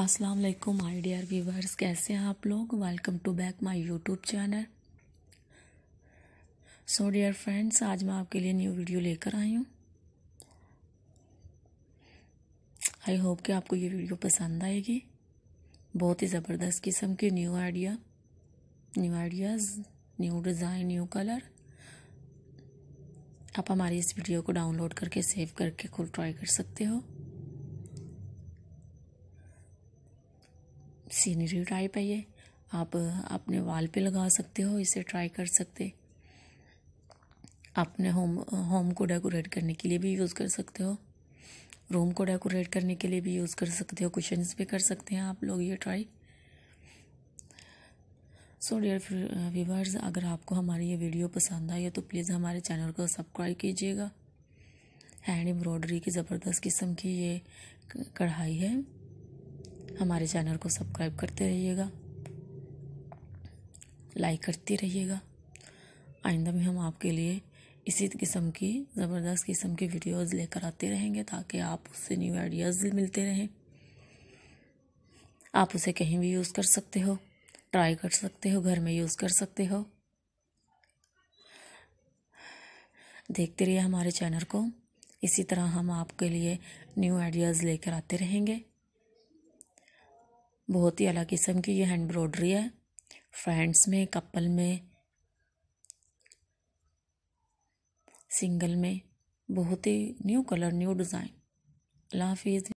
अस्सलाम वालेकुम my dear viewers कैसे हैं आप लोग welcome to back my YouTube channel so dear friends आज मैं आपके लिए न्यू वीडियो लेकर आई हूँ आई होप कि आपको ये वीडियो पसंद आएगी बहुत ही ज़बरदस्त किस्म के new idea new ideas new design new colour आप हमारी इस वीडियो को डाउनलोड करके सेव करके खुद ट्राई कर सकते हो सीनरी टाइप है ये आप अपने वाल पे लगा सकते हो इसे ट्राई कर सकते अपने होम होम को डेकोरेट करने के लिए भी यूज़ कर सकते हो रूम को डेकोरेट करने के लिए भी यूज़ कर सकते हो कुशंस भी कर सकते हैं आप लोग ये ट्राई सो डियर व्यूवर्स अगर आपको हमारी ये वीडियो पसंद आई है तो प्लीज़ हमारे चैनल को सब्सक्राइब कीजिएगा हैंड एम्ब्रॉयडरी की ज़बरदस्त किस्म की ये कढ़ाई है हमारे चैनल को सब्सक्राइब करते रहिएगा लाइक करते रहिएगा आइंदा भी हम आपके लिए इसी किस्म की ज़बरदस्त किस्म की वीडियोस लेकर आते रहेंगे ताकि आप उससे न्यू आइडियाज़ मिलते रहें आप उसे कहीं भी यूज़ कर सकते हो ट्राई कर सकते हो घर में यूज़ कर सकते हो देखते रहिए हमारे चैनल को इसी तरह हम आपके लिए न्यू आइडियाज़ लेकर आते रहेंगे बहुत ही अलग किस्म की ये हैंड एम्ब्रॉयड्री है फ्रेंड्स में कपल में सिंगल में बहुत ही न्यू कलर न्यू डिज़ाइन अल्लाह हाफिज़